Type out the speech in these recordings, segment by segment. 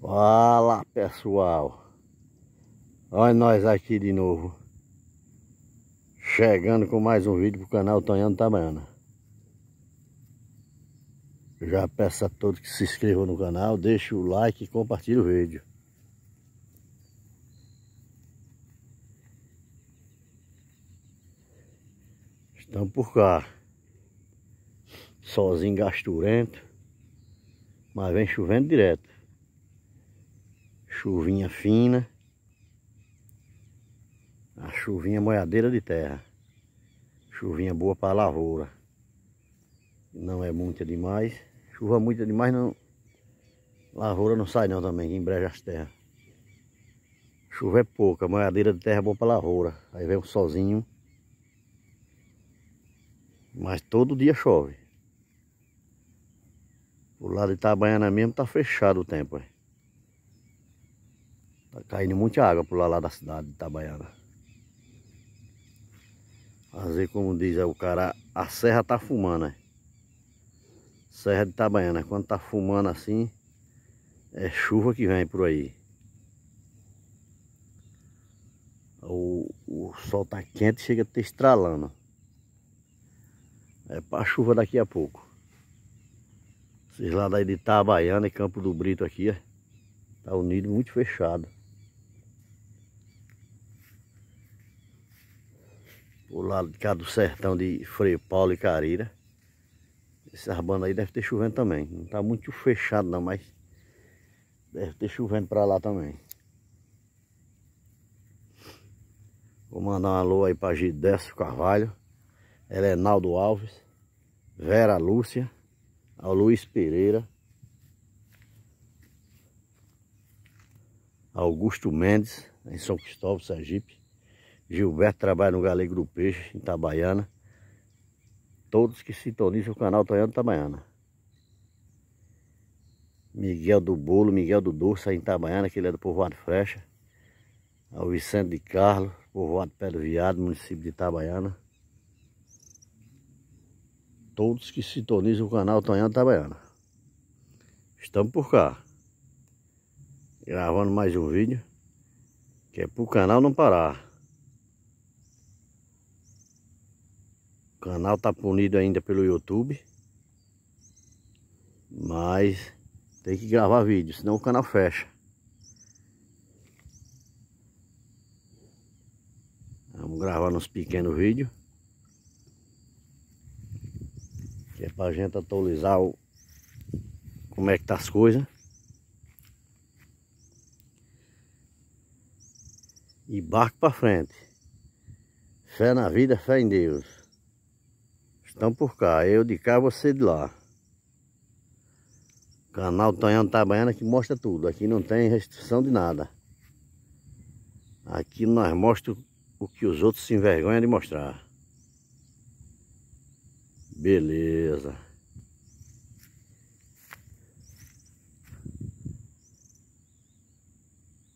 Fala pessoal Olha nós aqui de novo Chegando com mais um vídeo pro canal Tonhano Tabaiana Já peço a todos que se inscrevam no canal Deixe o like e compartilhe o vídeo Estamos por cá Sozinho gasturento Mas vem chovendo direto Chuvinha fina. A chuvinha é moiadeira de terra. Chuvinha boa para lavoura. Não é muita demais. Chuva é muita demais não. Lavoura não sai não também, que embreja as terras. Chuva é pouca, moiadeira de terra é boa para lavoura. Aí vem um solzinho. Mas todo dia chove. O lado de Itabaiana mesmo tá fechado o tempo. Aí. Caindo tá muita água por lá, lá da cidade de Itabaiana. Fazer como diz o cara, a serra tá fumando, né? Serra de Itabaiana, quando tá fumando assim, é chuva que vem por aí. O, o sol tá quente, chega a ter estralando. É para chuva daqui a pouco. Vocês lá de Itabaiana e Campo do Brito aqui, ó, é, tá unido muito fechado. o lado de cá do sertão de Freio Paulo e Carira. Essas bandas aí deve ter chovendo também. Não está muito fechado não, mas deve ter chovendo para lá também. Vou mandar um alô aí para Gidécio Carvalho. Ela é Naldo Alves, Vera Lúcia, ao Luiz Pereira, Augusto Mendes, em São Cristóvão, Sergipe. Gilberto trabalha no Galego do Peixe, em Itabaiana. Todos que sintonizam o canal Tonhão Itabaiana. Miguel do Bolo, Miguel do Doce, em Itabaiana, que ele é do povoado Frecha. O Vicente de Carlos, povoado Pedro Viado, município de Itabaiana. Todos que sintonizam o canal Tonhão Itabaiana. Estamos por cá. Gravando mais um vídeo. Que é pro canal não parar. O canal tá punido ainda pelo YouTube. Mas tem que gravar vídeo, senão o canal fecha. Vamos gravar nos pequenos vídeos. Que é pra gente atualizar o... como é que tá as coisas. E barco pra frente. Fé na vida, fé em Deus. Então por cá, eu de cá, você de lá. Canal Tanhão Tabaiana que mostra tudo. Aqui não tem restrição de nada. Aqui nós mostramos o que os outros se envergonham de mostrar. Beleza.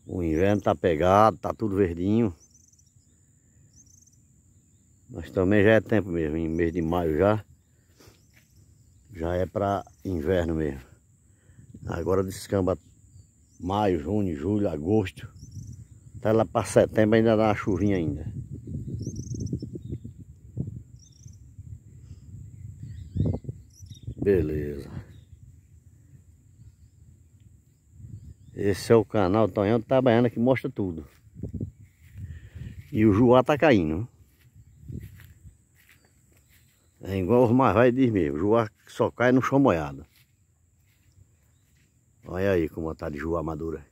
O inverno tá pegado, tá tudo verdinho. Mas também já é tempo mesmo, em mês de maio já. Já é para inverno mesmo. Agora descamba maio, junho, julho, agosto. Até tá lá para setembro ainda dá uma chuvinha ainda. Beleza. Esse é o canal Tonhão Tabaiana que mostra tudo. E o Juá tá caindo. É igual os mais velhos dizem mesmo, juá só cai no chão molhado. Olha aí como está de juá madura.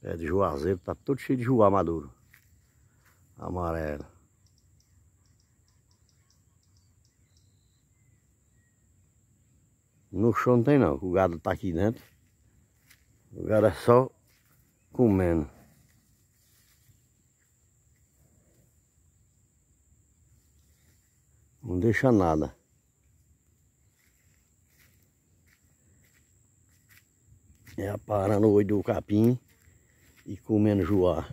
Pé de juazeiro tá todo cheio de juá maduro. Amarelo. No chão não tem não, o gado tá aqui dentro. O gado é só comendo. Não deixa nada. É aparando o olho do capim e comendo joá.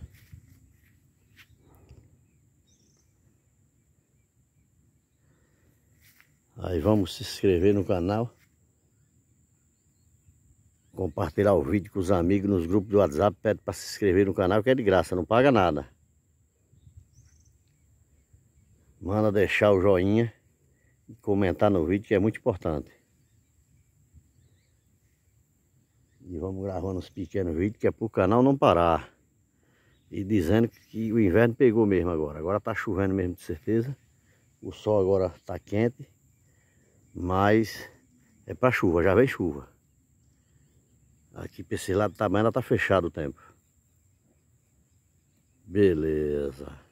Aí vamos se inscrever no canal. Compartilhar o vídeo com os amigos nos grupos do WhatsApp. Pede para se inscrever no canal que é de graça, não paga nada manda deixar o joinha e comentar no vídeo que é muito importante. E vamos gravando uns pequenos vídeos que é para o canal não parar. E dizendo que o inverno pegou mesmo agora. Agora está chovendo mesmo de certeza. O sol agora está quente. Mas é para chuva, já vem chuva. Aqui para esse lado também ela está fechado o tempo. Beleza.